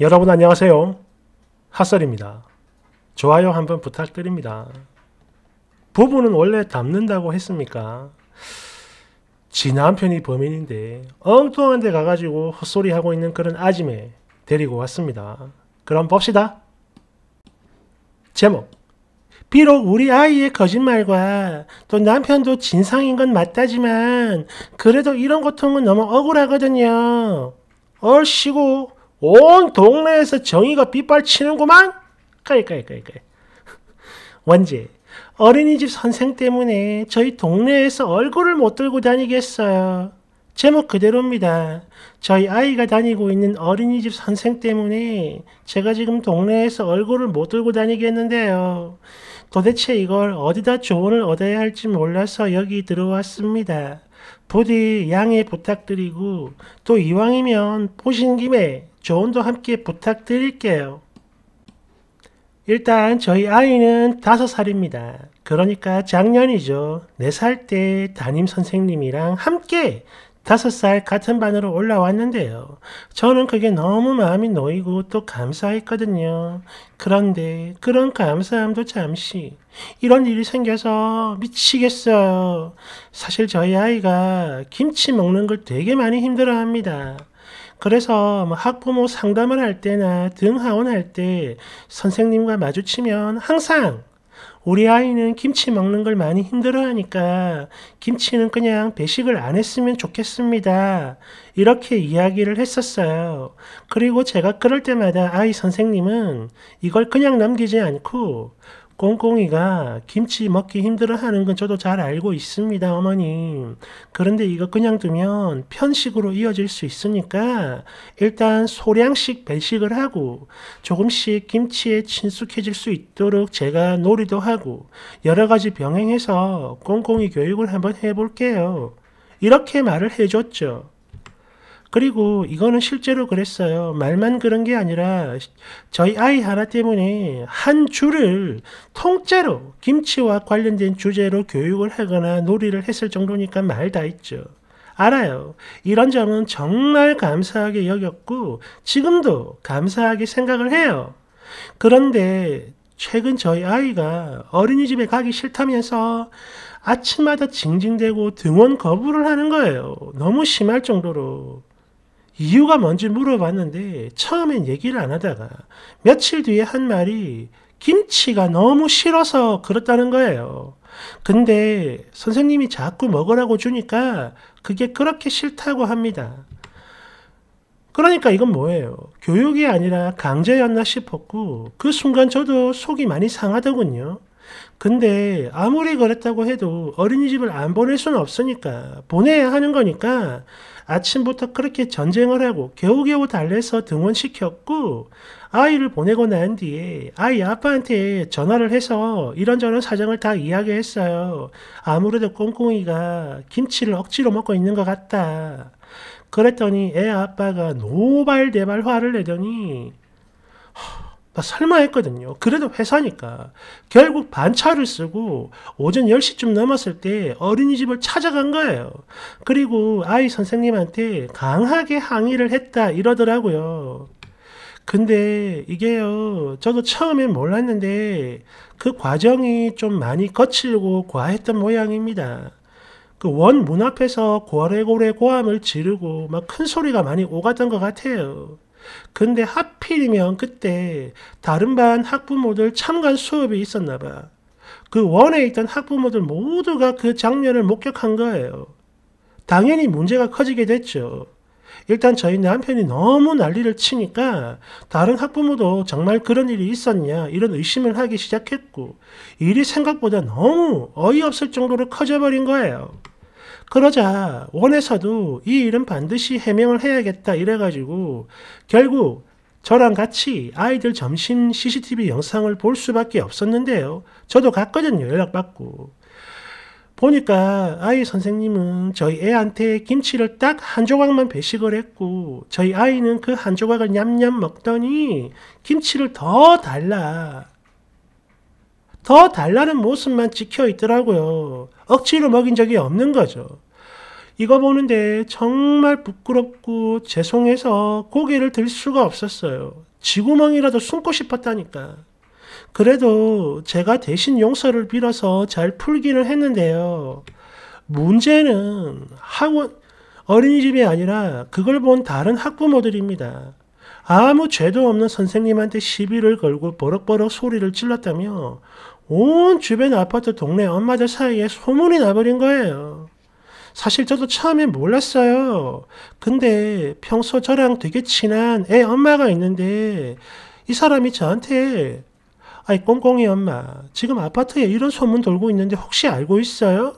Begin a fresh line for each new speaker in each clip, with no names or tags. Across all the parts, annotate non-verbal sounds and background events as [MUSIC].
여러분 안녕하세요. 핫설입니다. 좋아요 한번 부탁드립니다. 부부는 원래 닮는다고 했습니까? 지 남편이 범인인데 엉뚱한 데 가가지고 헛소리하고 있는 그런 아지매 데리고 왔습니다. 그럼 봅시다. 제목 비록 우리 아이의 거짓말과 또 남편도 진상인 건 맞다지만 그래도 이런 고통은 너무 억울하거든요. 얼씨고 온 동네에서 정의가 빗발치는구만? 그러니까, 그러니까, 원지, 어린이집 선생 때문에 저희 동네에서 얼굴을 못 들고 다니겠어요. 제목 그대로입니다. 저희 아이가 다니고 있는 어린이집 선생 때문에 제가 지금 동네에서 얼굴을 못 들고 다니겠는데요. 도대체 이걸 어디다 조언을 얻어야 할지 몰라서 여기 들어왔습니다. 부디 양해 부탁드리고 또 이왕이면 보신 김에 조언도 함께 부탁드릴게요. 일단 저희 아이는 다섯 살입니다. 그러니까 작년이죠. 네살때 담임 선생님이랑 함께 다섯 살 같은 반으로 올라왔는데요. 저는 그게 너무 마음이 놓이고 또 감사했거든요. 그런데 그런 감사함도 잠시 이런 일이 생겨서 미치겠어요. 사실 저희 아이가 김치 먹는 걸 되게 많이 힘들어합니다. 그래서 뭐 학부모 상담을 할 때나 등하원 할 때 선생님과 마주치면 항상 우리 아이는 김치 먹는 걸 많이 힘들어하니까 김치는 그냥 배식을 안 했으면 좋겠습니다. 이렇게 이야기를 했었어요. 그리고 제가 그럴 때마다 아이 선생님은 이걸 그냥 남기지 않고 꽁꽁이가 김치 먹기 힘들어 하는 건 저도 잘 알고 있습니다, 어머님. 그런데 이거 그냥 두면 편식으로 이어질 수 있으니까 일단 소량씩 배식을 하고 조금씩 김치에 친숙해질 수 있도록 제가 놀이도 하고 여러 가지 병행해서 꽁꽁이 교육을 한번 해볼게요. 이렇게 말을 해줬죠. 그리고 이거는 실제로 그랬어요. 말만 그런 게 아니라 저희 아이 하나 때문에 한 주를 통째로 김치와 관련된 주제로 교육을 하거나 놀이를 했을 정도니까 말 다했죠 알아요. 이런 점은 정말 감사하게 여겼고 지금도 감사하게 생각을 해요. 그런데 최근 저희 아이가 어린이집에 가기 싫다면서 아침마다 징징대고 등원 거부를 하는 거예요. 너무 심할 정도로. 이유가 뭔지 물어봤는데 처음엔 얘기를 안 하다가 며칠 뒤에 한 말이 김치가 너무 싫어서 그렇다는 거예요. 근데 선생님이 자꾸 먹으라고 주니까 그게 그렇게 싫다고 합니다. 그러니까 이건 뭐예요? 교육이 아니라 강제였나 싶었고 그 순간 저도 속이 많이 상하더군요. 근데 아무리 그랬다고 해도 어린이집을 안 보낼 수는 없으니까 보내야 하는 거니까 아침부터 그렇게 전쟁을 하고 겨우겨우 달래서 등원시켰고 아이를 보내고 난 뒤에 아이 아빠한테 전화를 해서 이런저런 사정을 다 이야기했어요. 아무래도 꽁꽁이가 김치를 억지로 먹고 있는 것 같다. 그랬더니 애 아빠가 노발대발 화를 내더니 설마 했거든요. 그래도 회사니까. 결국 반차를 쓰고 오전 10시쯤 넘었을 때 어린이집을 찾아간 거예요. 그리고 아이 선생님한테 강하게 항의를 했다 이러더라고요. 근데 이게요, 저도 처음엔 몰랐는데 그 과정이 좀 많이 거칠고 과했던 모양입니다. 그 원문 앞에서 고래고래 고함을 지르고 막 큰 소리가 많이 오갔던 것 같아요. 근데 하필이면 그때 다른 반 학부모들 참관 수업이 있었나 봐. 그 원에 있던 학부모들 모두가 그 장면을 목격한 거예요. 당연히 문제가 커지게 됐죠. 일단 저희 남편이 너무 난리를 치니까 다른 학부모도 정말 그런 일이 있었냐 이런 의심을 하기 시작했고 일이 생각보다 너무 어이없을 정도로 커져버린 거예요. 그러자 원에서도 이 일은 반드시 해명을 해야겠다 이래가지고 결국 저랑 같이 아이들 점심 CCTV 영상을 볼 수밖에 없었는데요. 저도 갔거든요. 연락받고. 보니까 아이 선생님은 저희 애한테 김치를 딱 한 조각만 배식을 했고 저희 아이는 그 한 조각을 냠냠 먹더니 김치를 더 달라. 더 달라는 모습만 찍혀 있더라고요. 억지로 먹인 적이 없는 거죠. 이거 보는데 정말 부끄럽고 죄송해서 고개를 들 수가 없었어요. 지구멍이라도 숨고 싶었다니까. 그래도 제가 대신 용서를 빌어서 잘 풀기는 했는데요. 문제는 학원, 어린이집이 아니라 그걸 본 다른 학부모들입니다. 아무 죄도 없는 선생님한테 시비를 걸고 버럭버럭 소리를 질렀다며 온 주변 아파트 동네 엄마들 사이에 소문이 나버린 거예요. 사실 저도 처음엔 몰랐어요. 근데 평소 저랑 되게 친한 애 엄마가 있는데 이 사람이 저한테 아이 꽁꽁이 엄마 지금 아파트에 이런 소문 돌고 있는데 혹시 알고 있어요?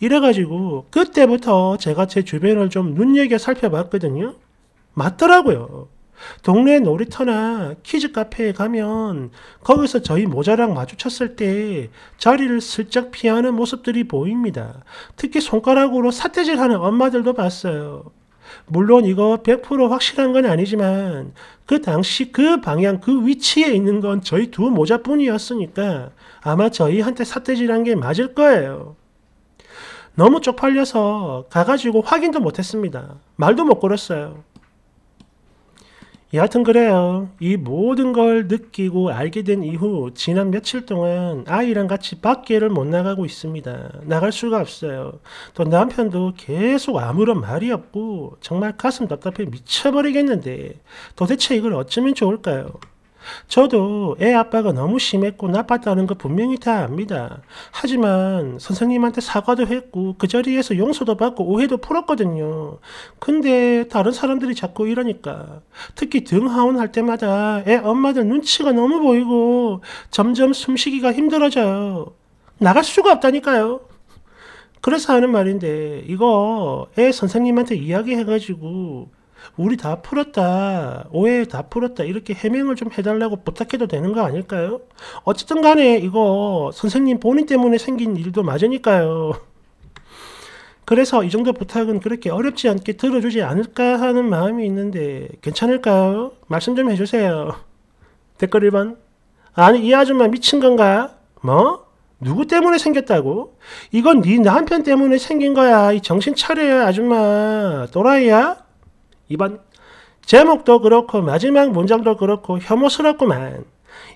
이래가지고 그때부터 제가 제 주변을 좀 눈여겨 살펴봤거든요. 맞더라고요. 동네 놀이터나 키즈 카페에 가면 거기서 저희 모자랑 마주쳤을 때 자리를 슬쩍 피하는 모습들이 보입니다. 특히 손가락으로 사태질 하는 엄마들도 봤어요. 물론 이거 100% 확실한 건 아니지만 그 당시 그 방향 그 위치에 있는 건 저희 두 모자뿐이었으니까 아마 저희한테 사태질한 게 맞을 거예요. 너무 쪽팔려서 가가지고 확인도 못했습니다. 말도 못 걸었어요. 예, 여하튼 그래요. 이 모든 걸 느끼고 알게 된 이후 지난 며칠 동안 아이랑 같이 밖에를 못 나가고 있습니다. 나갈 수가 없어요. 또 남편도 계속 아무런 말이 없고 정말 가슴 답답해 미쳐버리겠는데 도대체 이걸 어쩌면 좋을까요? 저도 애 아빠가 너무 심했고 나빴다는 거 분명히 다 압니다. 하지만 선생님한테 사과도 했고 그 자리에서 용서도 받고 오해도 풀었거든요. 근데 다른 사람들이 자꾸 이러니까 특히 등하원 할 때마다 애 엄마들 눈치가 너무 보이고 점점 숨쉬기가 힘들어져요. 나갈 수가 없다니까요. 그래서 하는 말인데 이거 애 선생님한테 이야기해가지고 우리 다 풀었다. 오해 다 풀었다. 이렇게 해명을 좀 해달라고 부탁해도 되는 거 아닐까요? 어쨌든 간에 이거 선생님 본인 때문에 생긴 일도 맞으니까요. 그래서 이 정도 부탁은 그렇게 어렵지 않게 들어주지 않을까 하는 마음이 있는데 괜찮을까요? 말씀 좀 해주세요. 댓글 1번 아니 이 아줌마 미친 건가? 뭐? 누구 때문에 생겼다고? 이건 네 남편 때문에 생긴 거야. 이 정신 차려요 아줌마. 또라이야? 이번 제목도 그렇고 마지막 문장도 그렇고 혐오스럽구만.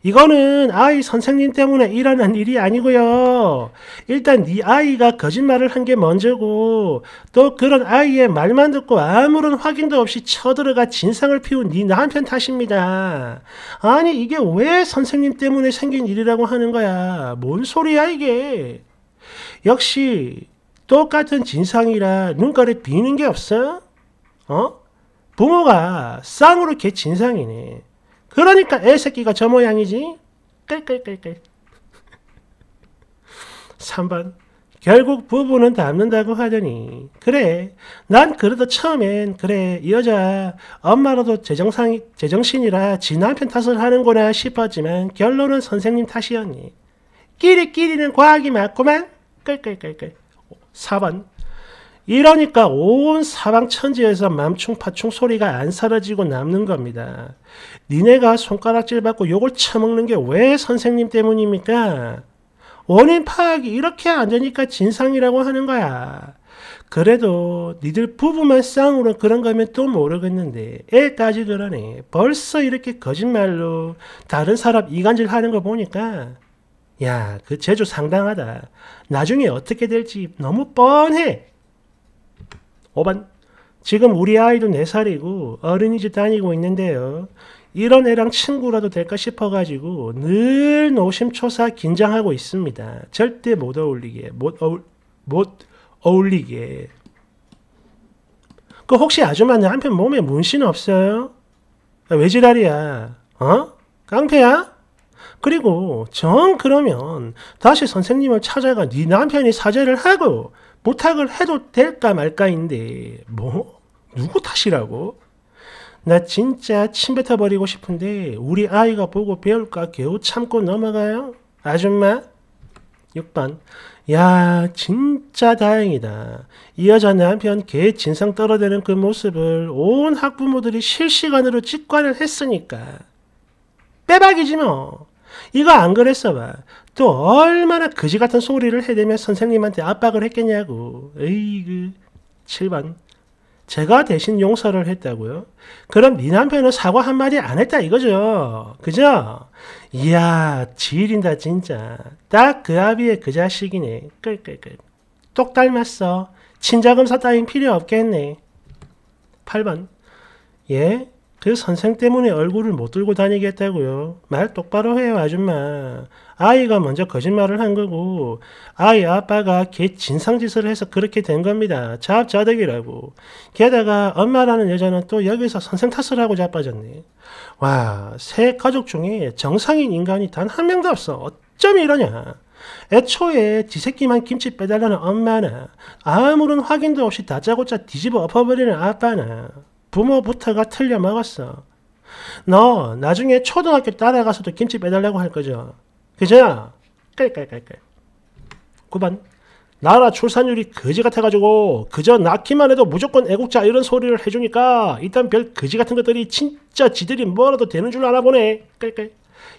이거는 아이 선생님 때문에 일어난 일이 아니고요. 일단 네 아이가 거짓말을 한 게 먼저고 또 그런 아이의 말만 듣고 아무런 확인도 없이 쳐들어가 진상을 피운 네 남편 탓입니다. 아니 이게 왜 선생님 때문에 생긴 일이라고 하는 거야. 뭔 소리야 이게. 역시 똑같은 진상이라 눈가를 비는 게 없어? 어? 부모가 쌍으로 개 진상이네. 그러니까 애새끼가 저 모양이지. 끌끌끌끌. 3번 [LAUGHS] 결국 부부는 닮는다고 하더니 그래 난 그래도 처음엔 그래 이 여자 엄마로도 제정상 제정신이라 지 남편 탓을 하는구나 싶었지만 결론은 선생님 탓이었니 끼리끼리는 과학이 맞구만 끌끌끌끌 4번 이러니까 온 사방 천지에서 맘충파충 소리가 안 사라지고 남는 겁니다. 니네가 손가락질 받고 욕을 처먹는 게 왜 선생님 때문입니까? 원인 파악이 이렇게 안 되니까 진상이라고 하는 거야. 그래도 니들 부부만 쌍으로 그런 거면 또 모르겠는데 애 따지더라니 벌써 이렇게 거짓말로 다른 사람 이간질 하는 거 보니까 야그 제주 상당하다 나중에 어떻게 될지 너무 뻔해 5반 지금 우리 아이도 4살이고 어린이집 다니고 있는데요. 이런 애랑 친구라도 될까 싶어가지고 늘 노심초사 긴장하고 있습니다. 절대 못 어울리게, 못, 어울, 못 어울리게. 그 혹시 아줌마는 한편 몸에 문신 없어요? 야, 아, 왜 지랄이야? 어? 깡패야? 그리고 정 그러면 다시 선생님을 찾아가 네 남편이 사죄를 하고 부탁을 해도 될까 말까인데 뭐 누구 탓이라고? 나 진짜 침 뱉어버리고 싶은데 우리 아이가 보고 배울까 겨우 참고 넘어가요? 아줌마? 6번 야 진짜 다행이다. 이 여자 남편 개 진상 떨어대는 그 모습을 온 학부모들이 실시간으로 직관을 했으니까 빼박이지 뭐. 이거 안 그랬어 봐. 또 얼마나 그지 같은 소리를 해대며 선생님한테 압박을 했겠냐고. 에이그. 7번. 제가 대신 용서를 했다고요? 그럼 네 남편은 사과 한마디 안 했다 이거죠. 그죠? 이야, 지린다 진짜. 딱 그 아비의 그 자식이네. 끌끌끌. 똑 닮았어. 친자금사 따윈 필요 없겠네. 8번. 예? 그 선생 때문에 얼굴을 못 들고 다니겠다고요. 말 똑바로 해요, 아줌마. 아이가 먼저 거짓말을 한 거고 아이 아빠가 개 진상짓을 해서 그렇게 된 겁니다. 자업자득이라고. 게다가 엄마라는 여자는 또 여기서 선생 탓을 하고 자빠졌네. 와, 새 가족 중에 정상인 인간이 단 한 명도 없어. 어쩜 이러냐. 애초에 지 새끼만 김치 빼달라는 엄마나 아무런 확인도 없이 다짜고짜 뒤집어 엎어버리는 아빠나 부모부터가 틀려 먹었어. 너 나중에 초등학교 따라가서도 김치 빼달라고 할 거죠. 그죠? 깔깔깔깔. 9번. 나라 출산율이 거지 같아가지고 그저 낳기만 해도 무조건 애국자 이런 소리를 해주니까 일단 별 거지 같은 것들이 진짜 지들이 뭐라도 되는 줄 알아보네. 깔깔.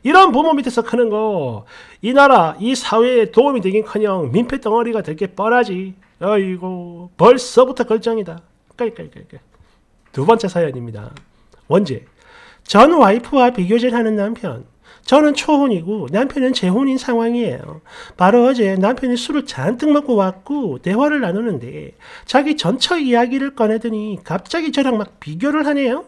이런 부모 밑에서 크는 거 이 나라 이 사회에 도움이 되긴커녕 민폐 덩어리가 될 게 뻔하지. 아이고 벌써부터 걸정이다. 깔깔깔깔. 두 번째 사연입니다. 원제. 전 와이프와 비교질하는 남편. 저는 초혼이고 남편은 재혼인 상황이에요. 바로 어제 남편이 술을 잔뜩 먹고 왔고 대화를 나누는데 자기 전처 이야기를 꺼내더니 갑자기 저랑 막 비교를 하네요.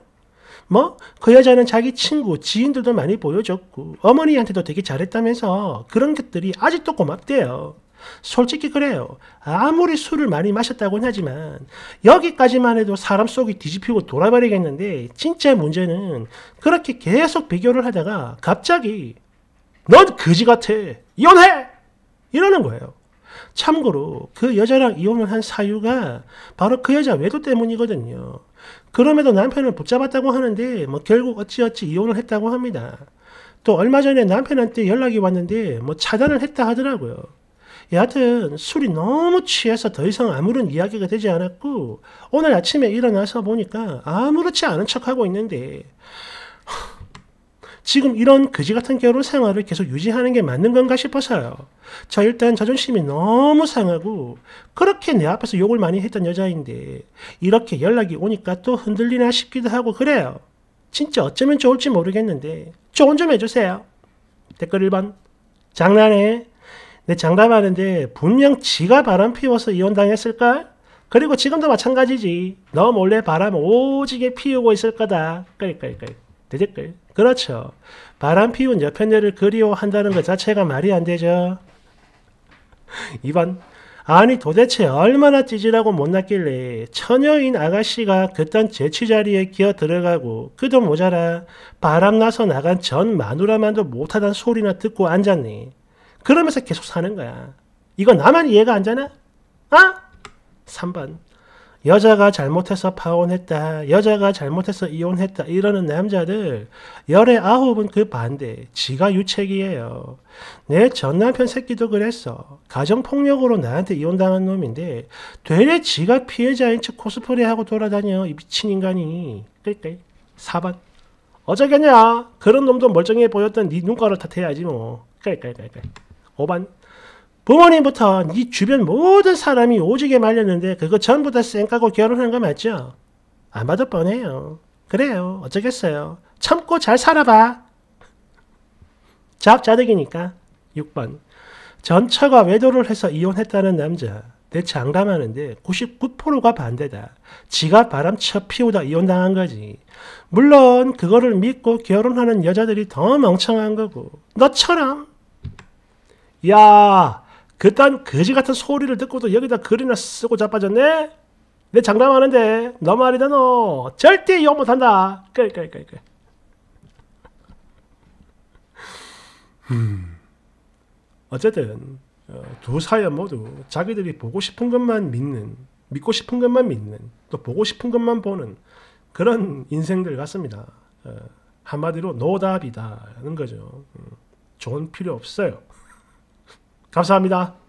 뭐, 그 여자는 자기 친구, 지인들도 많이 보여줬고, 어머니한테도 되게 잘했다면서 그런 것들이 아직도 고맙대요. 솔직히 그래요. 아무리 술을 많이 마셨다고는 하지만 여기까지만 해도 사람 속이 뒤집히고 돌아버리겠는데 진짜 문제는 그렇게 계속 비교를 하다가 갑자기 넌 거지 같아. 이혼해! 이러는 거예요. 참고로 그 여자랑 이혼을 한 사유가 바로 그 여자 외도 때문이거든요. 그럼에도 남편을 붙잡았다고 하는데 뭐 결국 어찌어찌 이혼을 했다고 합니다. 또 얼마 전에 남편한테 연락이 왔는데 뭐 차단을 했다 하더라고요. 여하튼 술이 너무 취해서 더 이상 아무런 이야기가 되지 않았고 오늘 아침에 일어나서 보니까 아무렇지 않은 척하고 있는데 지금 이런 그지 같은 결혼 생활을 계속 유지하는 게 맞는 건가 싶어서요. 저 일단 자존심이 너무 상하고 그렇게 내 앞에서 욕을 많이 했던 여자인데 이렇게 연락이 오니까 또 흔들리나 싶기도 하고 그래요. 진짜 어쩌면 좋을지 모르겠는데 조언 좀 해주세요. 댓글 1번 장난해. 근 장담하는데 분명 지가 바람 피워서 이혼당했을까? 그리고 지금도 마찬가지지. 너 몰래 바람 오지게 피우고 있을 거다. 끌끌끌. 되들끌. 그렇죠. 바람 피운 여편녀를 그리워한다는 것 자체가 말이 안 되죠. 2번. 아니 도대체 얼마나 찌질하고 못났길래 처녀인 아가씨가 그딴 재취 자리에 기어 들어가고 그도 모자라 바람나서 나간 전 마누라만도 못하단 소리나 듣고 앉았니. 그러면서 계속 사는 거야. 이거 나만 이해가 안 되나? 아? 3번. 여자가 잘못해서 파혼했다. 여자가 잘못해서 이혼했다. 이러는 남자들. 열의 아홉은 그 반대. 지가 유책이에요. 내 전남편 새끼도 그랬어. 가정폭력으로 나한테 이혼당한 놈인데 되레 지가 피해자인 척 코스프레하고 돌아다녀. 이 미친 인간이. 끌끌. 4번. 어쩌겠냐? 그런 놈도 멀쩡해 보였던 네 눈가를 탓해야지 뭐. 끌끌끌끌. 5번 부모님부터 네 주변 모든 사람이 오지게 말렸는데 그거 전부 다 쌩까고 결혼한 거 맞죠? 안 봐도 뻔해요. 그래요. 어쩌겠어요. 참고 잘 살아봐. 자자득이니까 6번 전처가 외도를 해서 이혼했다는 남자. 대체 안 감하는데 99%가 반대다. 지가 바람쳐 피우다 이혼당한 거지. 물론 그거를 믿고 결혼하는 여자들이 더 멍청한 거고 너처럼 야, 그딴 거지 같은 소리를 듣고도 여기다 글이나 쓰고 자빠졌네? 내 장담하는데, 너 말이다, 너. 절대 욕 못한다. 그래, 그래, 그래, 그래. 음. 어쨌든, 어, 두 사연 모두 자기들이 보고 싶은 것만 믿는, 믿고 싶은 것만 믿는, 또 보고 싶은 것만 보는 그런 인생들 같습니다. 어, 한마디로 노답이다라는 거죠. 돈 음, 필요 없어요. 감사합니다.